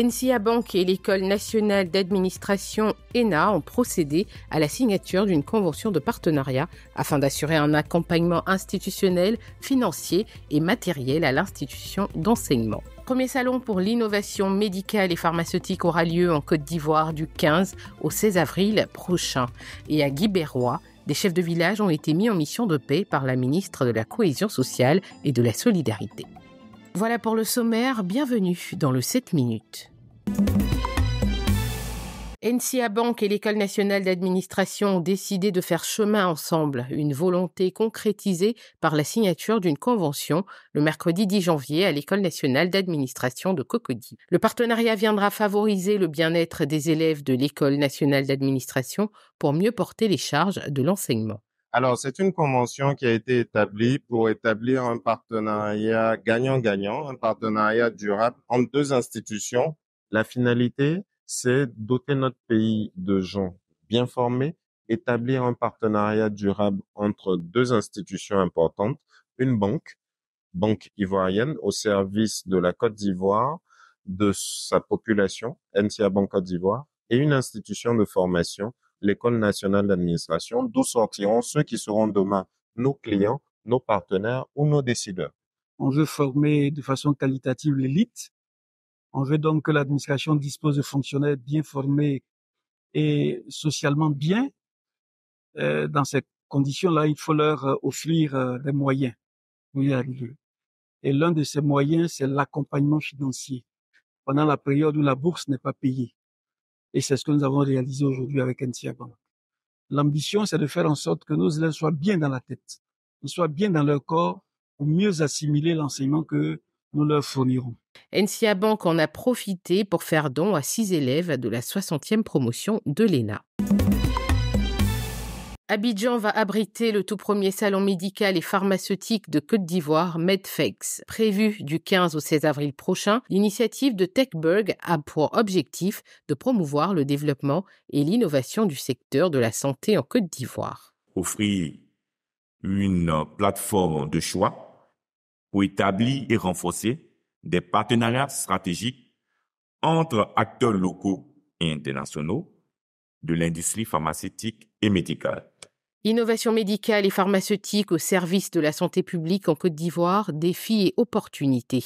NCA Bank et l'École nationale d'administration ENA ont procédé à la signature d'une convention de partenariat afin d'assurer un accompagnement institutionnel, financier et matériel à l'institution d'enseignement. Premier salon pour l'innovation médicale et pharmaceutique aura lieu en Côte d'Ivoire du 15 au 16 avril prochain et à Guibérois des chefs de village ont été mis en mission de paix par la ministre de la Cohésion sociale et de la Solidarité. Voilà pour le sommaire, bienvenue dans le 7 minutes. NCA Bank et l'École nationale d'administration ont décidé de faire chemin ensemble, une volonté concrétisée par la signature d'une convention le mercredi 10 janvier à l'École nationale d'administration de Cocody. Le partenariat viendra favoriser le bien-être des élèves de l'École nationale d'administration pour mieux porter les charges de l'enseignement. Alors, c'est une convention qui a été établie pour établir un partenariat gagnant-gagnant, un partenariat durable entre deux institutions la finalité, c'est doter notre pays de gens bien formés, établir un partenariat durable entre deux institutions importantes, une banque, banque ivoirienne, au service de la Côte d'Ivoire, de sa population, NCA Banque Côte d'Ivoire, et une institution de formation, l'École nationale d'administration, d'où sortiront ceux qui seront demain nos clients, nos partenaires ou nos décideurs. On veut former de façon qualitative l'élite on veut donc que l'administration dispose de fonctionnaires bien formés et socialement bien. Euh, dans ces conditions-là, il faut leur euh, offrir euh, des moyens pour y arriver. Et l'un de ces moyens, c'est l'accompagnement financier pendant la période où la bourse n'est pas payée. Et c'est ce que nous avons réalisé aujourd'hui avec NCA L'ambition, c'est de faire en sorte que nos élèves soient bien dans la tête, qu'ils soient bien dans leur corps pour mieux assimiler l'enseignement que nous la fournirons. NCA Bank en a profité pour faire don à six élèves de la 60e promotion de l'ENA. Abidjan va abriter le tout premier salon médical et pharmaceutique de Côte d'Ivoire, MedFex. Prévu du 15 au 16 avril prochain, l'initiative de Techberg a pour objectif de promouvoir le développement et l'innovation du secteur de la santé en Côte d'Ivoire. Offrir une plateforme de choix pour établir et renforcer des partenariats stratégiques entre acteurs locaux et internationaux de l'industrie pharmaceutique et médicale. Innovation médicale et pharmaceutique au service de la santé publique en Côte d'Ivoire, défis et opportunités.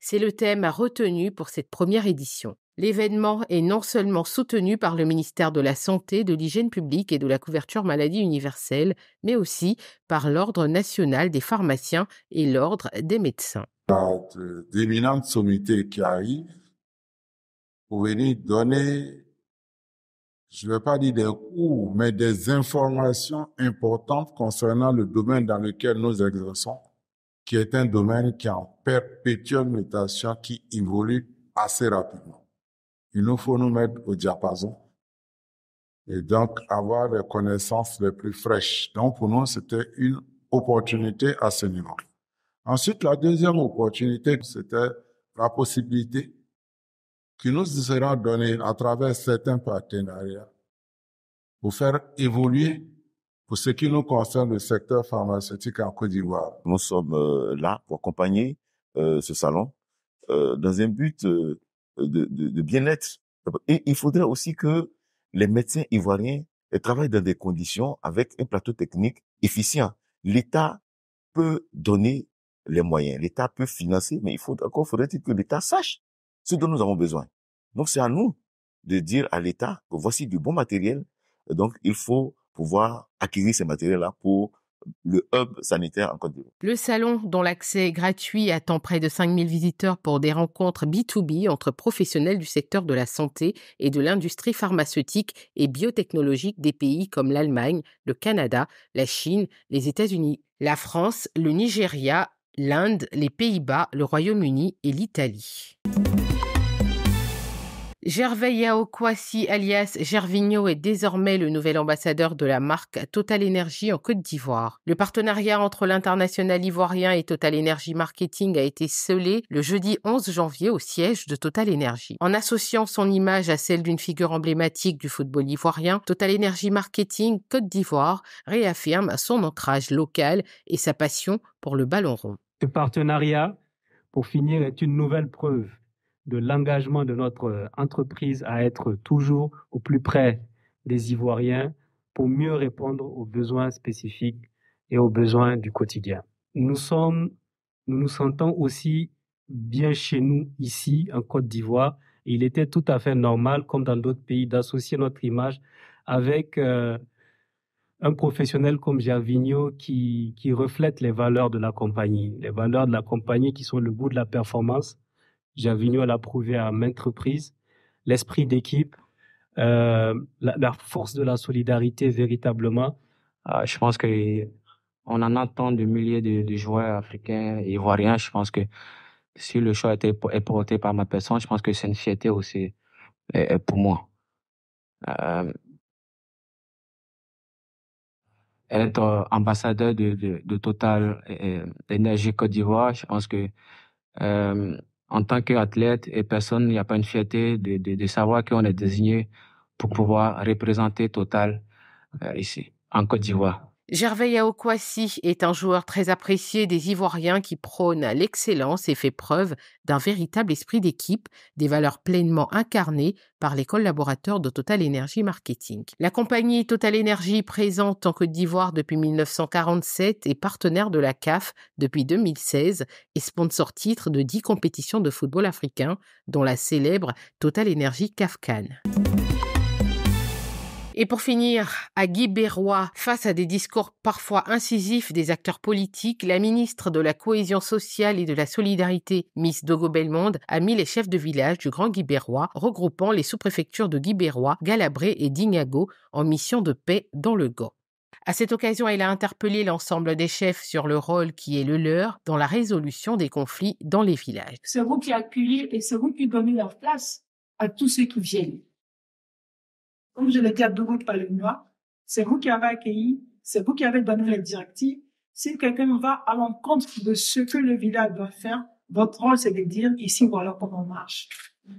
C'est le thème à retenu pour cette première édition. L'événement est non seulement soutenu par le ministère de la Santé, de l'Hygiène publique et de la couverture maladie universelle, mais aussi par l'Ordre national des pharmaciens et l'Ordre des médecins. d'éminentes sommités qui arrivent pour venir donner, je ne vais pas dire des cours, mais des informations importantes concernant le domaine dans lequel nous exerçons, qui est un domaine qui est en perpétuelle mutation, qui évolue assez rapidement. Il nous faut nous mettre au diapason et donc avoir les connaissances les plus fraîches. Donc pour nous, c'était une opportunité à ce niveau. Ensuite, la deuxième opportunité, c'était la possibilité qui nous sera donnée à travers certains partenariats pour faire évoluer, pour ce qui nous concerne, le secteur pharmaceutique en Côte d'Ivoire. Nous sommes euh, là pour accompagner euh, ce salon euh, dans un but de, de, de bien-être. Et il faudrait aussi que les médecins ivoiriens euh, travaillent dans des conditions avec un plateau technique efficient. L'État peut donner les moyens, l'État peut financer, mais il faut encore faudrait-il que l'État sache ce dont nous avons besoin. Donc c'est à nous de dire à l'État que voici du bon matériel, donc il faut pouvoir acquérir ces matériels-là pour le hub sanitaire en Côte d'Ivoire. Le salon, dont l'accès est gratuit, attend près de 5000 visiteurs pour des rencontres B2B entre professionnels du secteur de la santé et de l'industrie pharmaceutique et biotechnologique des pays comme l'Allemagne, le Canada, la Chine, les États-Unis, la France, le Nigeria, l'Inde, les Pays-Bas, le Royaume-Uni et l'Italie. Gervais Kwasi alias Gervinho est désormais le nouvel ambassadeur de la marque Total Energy en Côte d'Ivoire. Le partenariat entre l'international ivoirien et Total Energy Marketing a été scellé le jeudi 11 janvier au siège de Total Energy. En associant son image à celle d'une figure emblématique du football ivoirien, Total Energy Marketing Côte d'Ivoire réaffirme son ancrage local et sa passion pour le ballon rond. Ce partenariat, pour finir, est une nouvelle preuve de l'engagement de notre euh, entreprise à être toujours au plus près des Ivoiriens pour mieux répondre aux besoins spécifiques et aux besoins du quotidien. Nous sommes, nous nous sentons aussi bien chez nous ici en Côte d'Ivoire. Il était tout à fait normal, comme dans d'autres pays, d'associer notre image avec euh, un professionnel comme Gervigno qui, qui reflète les valeurs de la compagnie, les valeurs de la compagnie qui sont le goût de la performance, j'ai venu à l'approuver à maintes reprises, l'esprit d'équipe, euh, la, force de la solidarité véritablement. Ah, je pense que on en entend de milliers de, joueurs africains et ivoiriens. Je pense que si le choix était, est porté par ma personne, je pense que c'est une fierté aussi euh, euh, pour moi. être ambassadeur de, de, Total Énergie Côte d'Ivoire, je pense que en tant qu'athlète et personne, il n'y a pas une fierté de, de, de savoir qu'on est désigné pour pouvoir représenter Total euh, ici, en Côte d'Ivoire. Gervais Aokwasi est un joueur très apprécié des Ivoiriens qui prône l'excellence et fait preuve d'un véritable esprit d'équipe, des valeurs pleinement incarnées par les collaborateurs de Total Energy Marketing. La compagnie Total Energy présente en Côte d'Ivoire depuis 1947 et partenaire de la CAF depuis 2016 et sponsor titre de 10 compétitions de football africain, dont la célèbre Total Energy CAF et pour finir, à Guy face à des discours parfois incisifs des acteurs politiques, la ministre de la Cohésion sociale et de la Solidarité, Miss Dogo Belmonde, a mis les chefs de village du Grand Guibérois, regroupant les sous-préfectures de Guibérois, Galabré et Dignago, en mission de paix dans le Gand. À cette occasion, elle a interpellé l'ensemble des chefs sur le rôle qui est le leur dans la résolution des conflits dans les villages. C'est vous qui accueillez et c'est vous qui donnez leur place à tous ceux qui viennent comme je l'ai à deux par c'est vous qui avez accueilli, c'est vous qui avez donné les directives. Si quelqu'un va à l'encontre de ce que le village doit faire, votre rôle, c'est de dire ici, voilà comment on marche.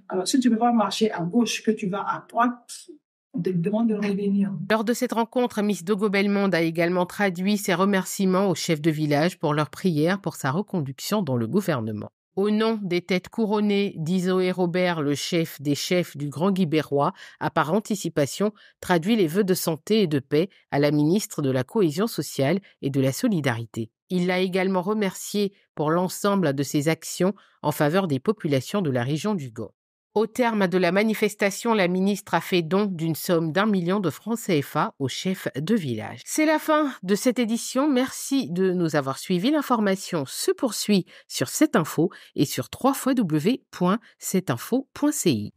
Alors, si tu veux voir marcher à gauche, que tu vas à droite, on te demande de revenir. Lors de cette rencontre, Miss Dogo Belmonde a également traduit ses remerciements aux chefs de village pour leur prière pour sa reconduction dans le gouvernement. Au nom des têtes couronnées d'Iso Robert, le chef des chefs du Grand Guibérois, a par anticipation traduit les vœux de santé et de paix à la ministre de la Cohésion sociale et de la Solidarité. Il l'a également remercié pour l'ensemble de ses actions en faveur des populations de la région du Gau. Au terme de la manifestation, la ministre a fait don d'une somme d'un million de francs CFA au chef de village. C'est la fin de cette édition. Merci de nous avoir suivis. L'information se poursuit sur cette info et sur www.cetinfo.ci.